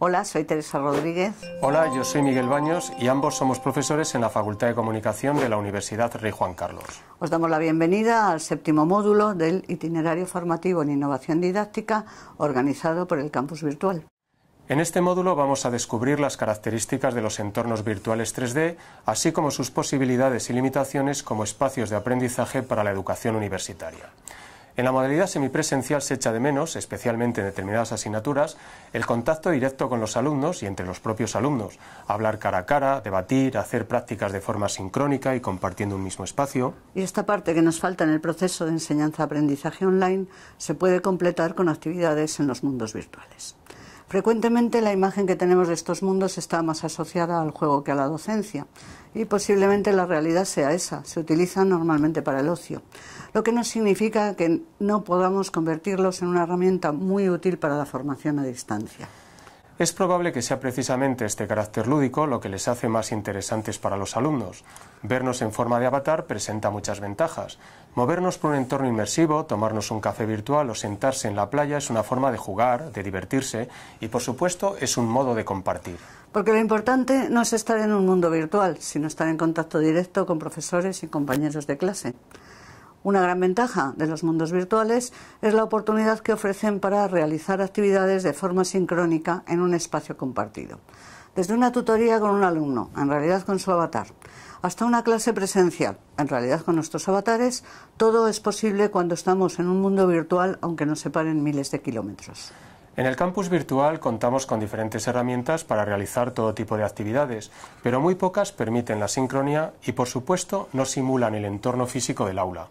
Hola, soy Teresa Rodríguez. Hola, yo soy Miguel Baños y ambos somos profesores en la Facultad de Comunicación de la Universidad Rey Juan Carlos. Os damos la bienvenida al séptimo módulo del itinerario formativo en innovación didáctica organizado por el campus virtual. En este módulo vamos a descubrir las características de los entornos virtuales 3D, así como sus posibilidades y limitaciones como espacios de aprendizaje para la educación universitaria. En la modalidad semipresencial se echa de menos, especialmente en determinadas asignaturas, el contacto directo con los alumnos y entre los propios alumnos, hablar cara a cara, debatir, hacer prácticas de forma sincrónica y compartiendo un mismo espacio. Y esta parte que nos falta en el proceso de enseñanza-aprendizaje online se puede completar con actividades en los mundos virtuales. Frecuentemente la imagen que tenemos de estos mundos está más asociada al juego que a la docencia y posiblemente la realidad sea esa, se utiliza normalmente para el ocio, lo que no significa que no podamos convertirlos en una herramienta muy útil para la formación a distancia. Es probable que sea precisamente este carácter lúdico lo que les hace más interesantes para los alumnos. Vernos en forma de avatar presenta muchas ventajas. Movernos por un entorno inmersivo, tomarnos un café virtual o sentarse en la playa es una forma de jugar, de divertirse y por supuesto es un modo de compartir. Porque lo importante no es estar en un mundo virtual, sino estar en contacto directo con profesores y compañeros de clase. Una gran ventaja de los mundos virtuales es la oportunidad que ofrecen para realizar actividades de forma sincrónica en un espacio compartido. Desde una tutoría con un alumno, en realidad con su avatar, hasta una clase presencial, en realidad con nuestros avatares, todo es posible cuando estamos en un mundo virtual aunque nos separen miles de kilómetros. En el campus virtual contamos con diferentes herramientas para realizar todo tipo de actividades, pero muy pocas permiten la sincronía y, por supuesto, no simulan el entorno físico del aula.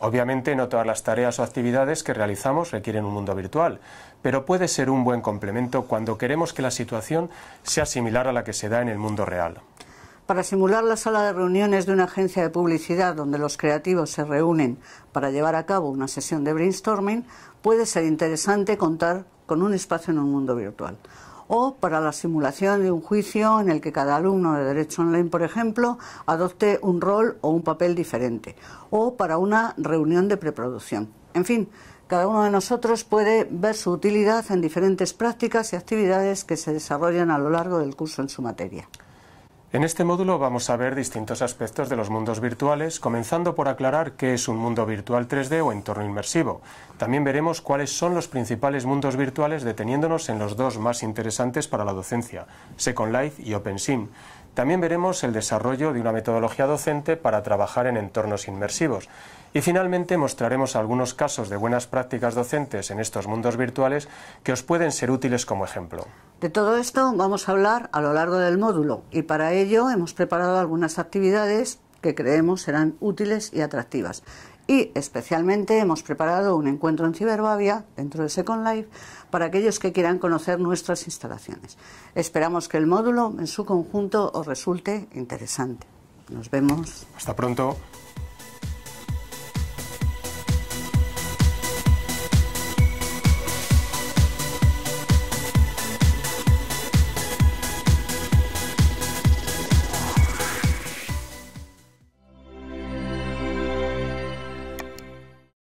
Obviamente no todas las tareas o actividades que realizamos requieren un mundo virtual, pero puede ser un buen complemento cuando queremos que la situación sea similar a la que se da en el mundo real. Para simular la sala de reuniones de una agencia de publicidad donde los creativos se reúnen para llevar a cabo una sesión de brainstorming, puede ser interesante contar con un espacio en un mundo virtual. O para la simulación de un juicio en el que cada alumno de Derecho Online, por ejemplo, adopte un rol o un papel diferente. O para una reunión de preproducción. En fin, cada uno de nosotros puede ver su utilidad en diferentes prácticas y actividades que se desarrollan a lo largo del curso en su materia. En este módulo vamos a ver distintos aspectos de los mundos virtuales, comenzando por aclarar qué es un mundo virtual 3D o entorno inmersivo. También veremos cuáles son los principales mundos virtuales deteniéndonos en los dos más interesantes para la docencia, Second Life y OpenSim. También veremos el desarrollo de una metodología docente para trabajar en entornos inmersivos. Y finalmente mostraremos algunos casos de buenas prácticas docentes en estos mundos virtuales que os pueden ser útiles como ejemplo. De todo esto vamos a hablar a lo largo del módulo y para ello hemos preparado algunas actividades que creemos serán útiles y atractivas y especialmente hemos preparado un encuentro en Ciberbavia, dentro de Second Life, para aquellos que quieran conocer nuestras instalaciones. Esperamos que el módulo en su conjunto os resulte interesante. Nos vemos. Hasta pronto.